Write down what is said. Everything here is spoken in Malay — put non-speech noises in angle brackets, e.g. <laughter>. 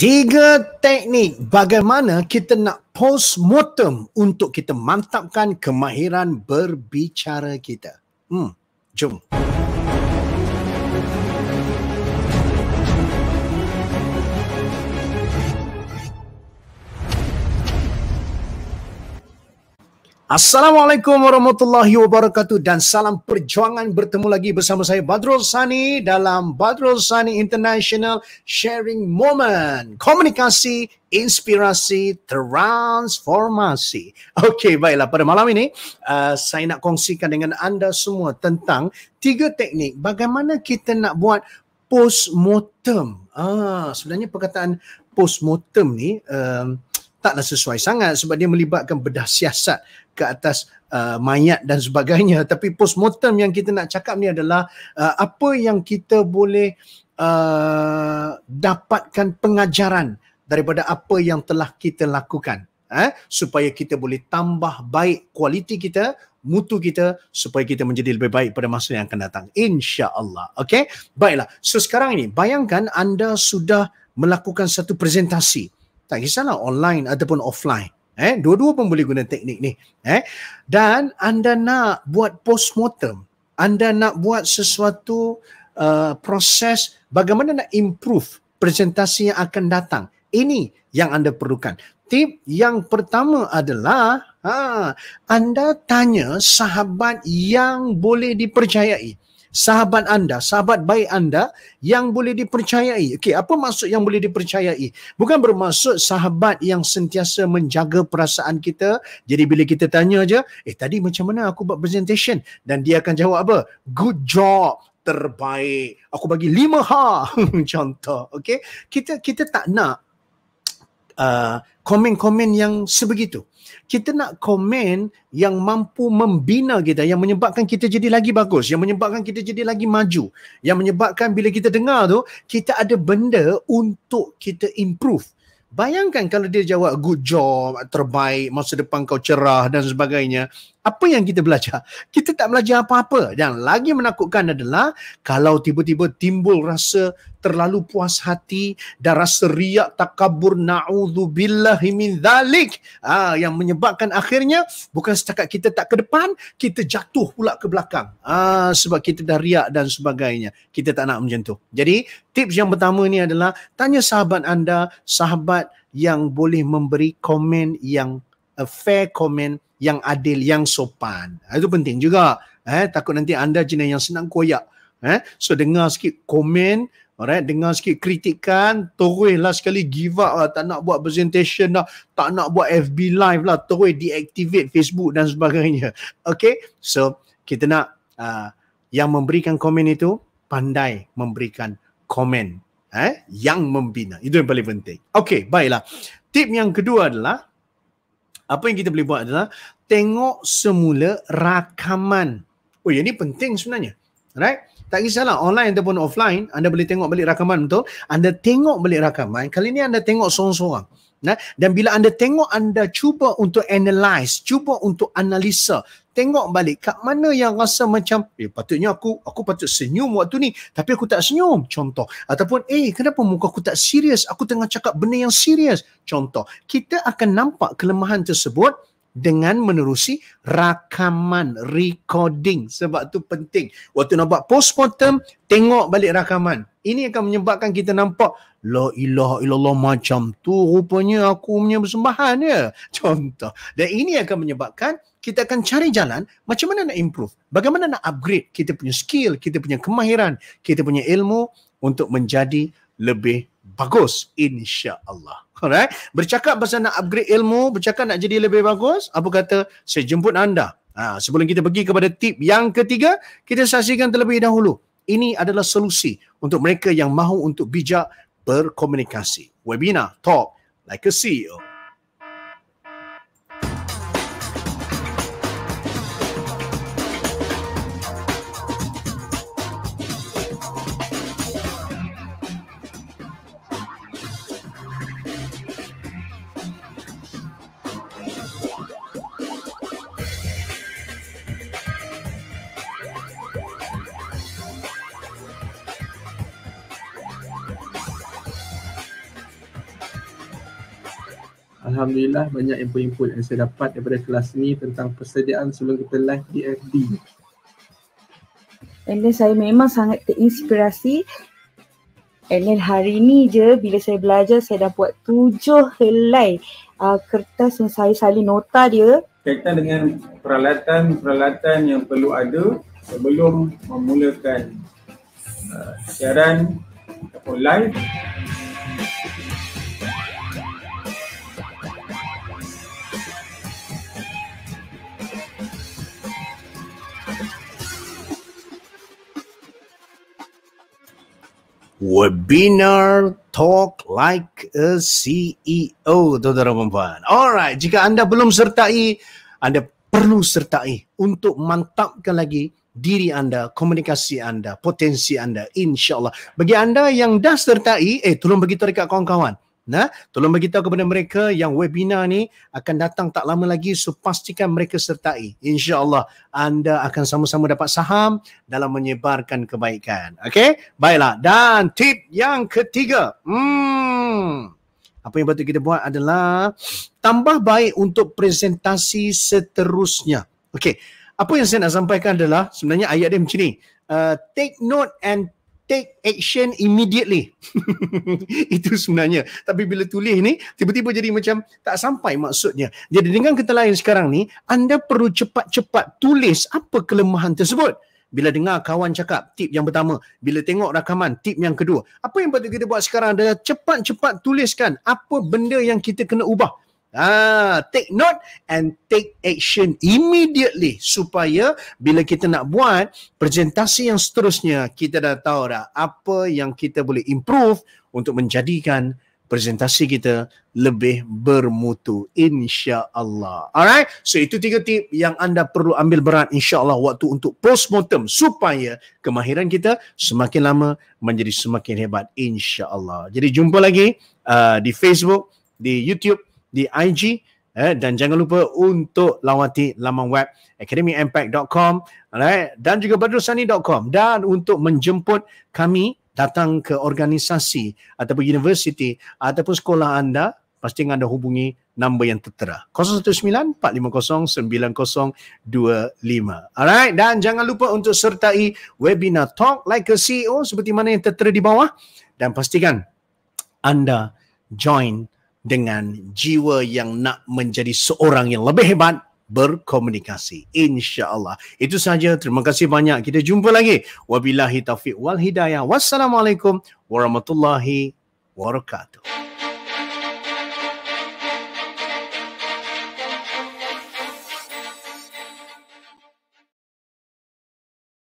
Tiga teknik bagaimana kita nak post mortem untuk kita mantapkan kemahiran berbicara kita. Hmm, jom. Jom. Assalamualaikum warahmatullahi wabarakatuh dan salam perjuangan bertemu lagi bersama saya Badrul Sani dalam Badrul Sani International Sharing Moment. Komunikasi, inspirasi, transformasi. Okey, baiklah pada malam ini uh, saya nak kongsikan dengan anda semua tentang tiga teknik bagaimana kita nak buat postmortem. Ah, sebenarnya perkataan post mortem ni um, taklah sesuai sangat sebab dia melibatkan bedah siasat ke atas uh, mayat dan sebagainya <laughs> tapi postmortem yang kita nak cakap ni adalah uh, apa yang kita boleh uh, dapatkan pengajaran daripada apa yang telah kita lakukan eh supaya kita boleh tambah baik kualiti kita mutu kita supaya kita menjadi lebih baik pada masa yang akan datang Insya Allah. okey baiklah so sekarang ni bayangkan anda sudah melakukan satu presentasi tak kisahlah online ataupun offline Eh, dua-dua pun boleh guna teknik ni. Eh, dan anda nak buat postmortem, anda nak buat sesuatu uh, proses bagaimana nak improve presentasi yang akan datang. Ini yang anda perlukan. Tip yang pertama adalah ha, anda tanya sahabat yang boleh dipercayai sahabat anda, sahabat baik anda yang boleh dipercayai. Okey, apa maksud yang boleh dipercayai? Bukan bermaksud sahabat yang sentiasa menjaga perasaan kita. Jadi bila kita tanya aja, eh tadi macam mana aku buat presentation? Dan dia akan jawab apa? Good job terbaik. Aku bagi lima ha <laughs> contoh. Okey, Kita kita tak nak Uh, komen-komen uh, yang sebegitu. Kita nak komen yang mampu membina kita, yang menyebabkan kita jadi lagi bagus, yang menyebabkan kita jadi lagi maju, yang menyebabkan bila kita dengar tu, kita ada benda untuk kita improve. Bayangkan kalau dia jawab good job, terbaik, masa depan kau cerah dan sebagainya, apa yang kita belajar? <laughs> Kita tak belajar apa-apa. Yang lagi menakutkan adalah kalau tiba-tiba timbul rasa terlalu puas hati dan rasa riak takabur na'udzubillahi min dhalik. Ah, yang menyebabkan akhirnya bukan setakat kita tak ke depan, kita jatuh pula ke belakang. Ah, sebab kita dah riak dan sebagainya. Kita tak nak macam tu. Jadi tips yang pertama ni adalah tanya sahabat anda, sahabat yang boleh memberi komen yang a fair comment yang adil, yang sopan. Ha, itu penting juga. Eh, takut nanti anda jenis yang senang koyak. Eh, so dengar sikit komen, alright, dengar sikit kritikan, terus lah sekali give up lah, tak nak buat presentation lah, tak nak buat FB live lah, terus deactivate Facebook dan sebagainya. Okay, so kita nak uh, yang memberikan komen itu, pandai memberikan komen eh, yang membina. Itu yang paling penting. Okay, baiklah. Tip yang kedua adalah, apa yang kita boleh buat adalah tengok semula rakaman. Oh, ini penting sebenarnya. Right? Tak kisahlah online ataupun offline, anda boleh tengok balik rakaman betul. Anda tengok balik rakaman, kali ini anda tengok seorang-seorang. Nah, dan bila anda tengok anda cuba untuk analyze, cuba untuk analisa, tengok balik kat mana yang rasa macam eh patutnya aku aku patut senyum waktu ni tapi aku tak senyum contoh ataupun eh kenapa muka aku tak serius aku tengah cakap benda yang serius contoh kita akan nampak kelemahan tersebut dengan menerusi rakaman recording sebab tu penting waktu nak buat mortem, tengok balik rakaman ini akan menyebabkan kita nampak la ilaha illallah macam tu rupanya aku punya persembahan ya <laughs> contoh dan ini akan menyebabkan kita akan cari jalan macam mana nak improve bagaimana nak upgrade kita punya skill kita punya kemahiran kita punya ilmu untuk menjadi lebih bagus insya-Allah. Alright. Bercakap pasal nak upgrade ilmu, bercakap nak jadi lebih bagus, apa kata saya jemput anda. Ha, sebelum kita pergi kepada tip yang ketiga, kita saksikan terlebih dahulu. Ini adalah solusi untuk mereka yang mahu untuk bijak berkomunikasi. Webinar, talk like a CEO. Alhamdulillah banyak input-input yang saya dapat daripada kelas ni tentang persediaan sebelum kita live di FB. And then saya memang sangat terinspirasi And then hari ni je bila saya belajar saya dah buat tujuh helai uh, kertas yang saya salin nota dia. Kaitan dengan peralatan-peralatan yang perlu ada sebelum memulakan uh, siaran ataupun live. webinar talk like a CEO tuan-tuan dan puan. Alright, jika anda belum sertai, anda perlu sertai untuk mantapkan lagi diri anda, komunikasi anda, potensi anda Insyaallah. Bagi anda yang dah sertai, eh tolong bagi tahu dekat kawan-kawan. Nah, tolong beritahu kepada mereka yang webinar ni akan datang tak lama lagi so pastikan mereka sertai. Insya Allah anda akan sama-sama dapat saham dalam menyebarkan kebaikan. Okay? Baiklah. Dan tip yang ketiga. Hmm. Apa yang patut kita buat adalah tambah baik untuk presentasi seterusnya. Okay. Apa yang saya nak sampaikan adalah sebenarnya ayat dia macam ni. Uh, take note and take action immediately. <laughs> Itu sebenarnya. Tapi bila tulis ni, tiba-tiba jadi macam tak sampai maksudnya. Jadi dengan kata lain sekarang ni, anda perlu cepat-cepat tulis apa kelemahan tersebut. Bila dengar kawan cakap tip yang pertama, bila tengok rakaman tip yang kedua, apa yang patut kita buat sekarang adalah cepat-cepat tuliskan apa benda yang kita kena ubah. Ah, take note and take action immediately supaya bila kita nak buat presentasi yang seterusnya kita dah tahu dah apa yang kita boleh improve untuk menjadikan presentasi kita lebih bermutu insya-Allah. Alright, so itu tiga tip yang anda perlu ambil berat insya-Allah waktu untuk post mortem supaya kemahiran kita semakin lama menjadi semakin hebat insya-Allah. Jadi jumpa lagi uh, di Facebook, di YouTube di IG eh, dan jangan lupa untuk lawati laman web academyimpact.com alright dan juga badrusani.com dan untuk menjemput kami datang ke organisasi ataupun universiti ataupun sekolah anda pasti anda hubungi nombor yang tertera 019-450-9025 alright dan jangan lupa untuk sertai webinar talk like a CEO seperti mana yang tertera di bawah dan pastikan anda join dengan jiwa yang nak menjadi seorang yang lebih hebat berkomunikasi insyaallah itu sahaja. terima kasih banyak kita jumpa lagi wabillahi taufik wal hidayah wassalamualaikum warahmatullahi wabarakatuh